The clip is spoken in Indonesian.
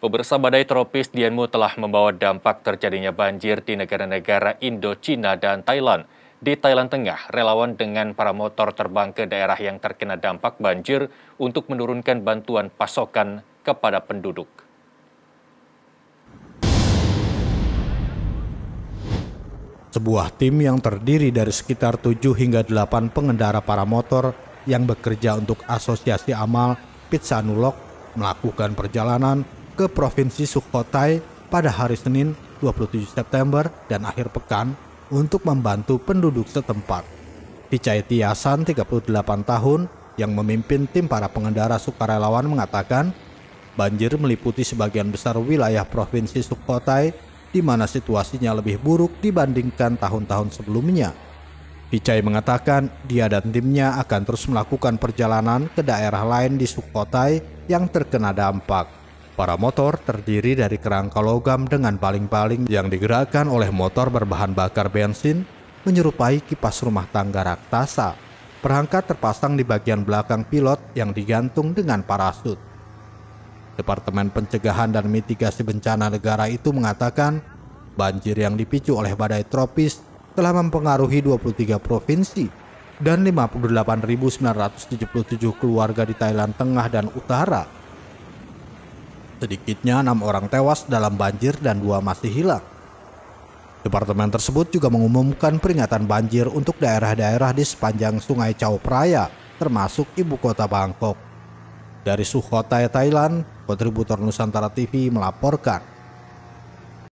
Pemirsa badai tropis Dianmu telah membawa dampak terjadinya banjir di negara-negara Indochina dan Thailand. Di Thailand Tengah, relawan dengan para motor terbang ke daerah yang terkena dampak banjir untuk menurunkan bantuan pasokan kepada penduduk. Sebuah tim yang terdiri dari sekitar 7 hingga 8 pengendara para motor yang bekerja untuk Asosiasi Amal Nulok melakukan perjalanan ke Provinsi Sukhothai pada hari Senin 27 September dan akhir pekan untuk membantu penduduk setempat. Pichai Tiasan, 38 tahun, yang memimpin tim para pengendara sukarelawan mengatakan, banjir meliputi sebagian besar wilayah Provinsi Sukhothai di mana situasinya lebih buruk dibandingkan tahun-tahun sebelumnya. Pichai mengatakan dia dan timnya akan terus melakukan perjalanan ke daerah lain di Sukhothai yang terkena dampak. Para motor terdiri dari kerangka logam dengan paling-paling yang digerakkan oleh motor berbahan bakar bensin menyerupai kipas rumah tangga raksasa. Perangkat terpasang di bagian belakang pilot yang digantung dengan parasut. Departemen Pencegahan dan Mitigasi Bencana Negara itu mengatakan banjir yang dipicu oleh badai tropis telah mempengaruhi 23 provinsi dan 58.977 keluarga di Thailand Tengah dan Utara Sedikitnya enam orang tewas dalam banjir dan dua masih hilang. Departemen tersebut juga mengumumkan peringatan banjir untuk daerah-daerah di sepanjang Sungai Chao Phraya, termasuk ibu kota Bangkok. Dari Sukhothai, Thailand, kontributor Nusantara TV melaporkan.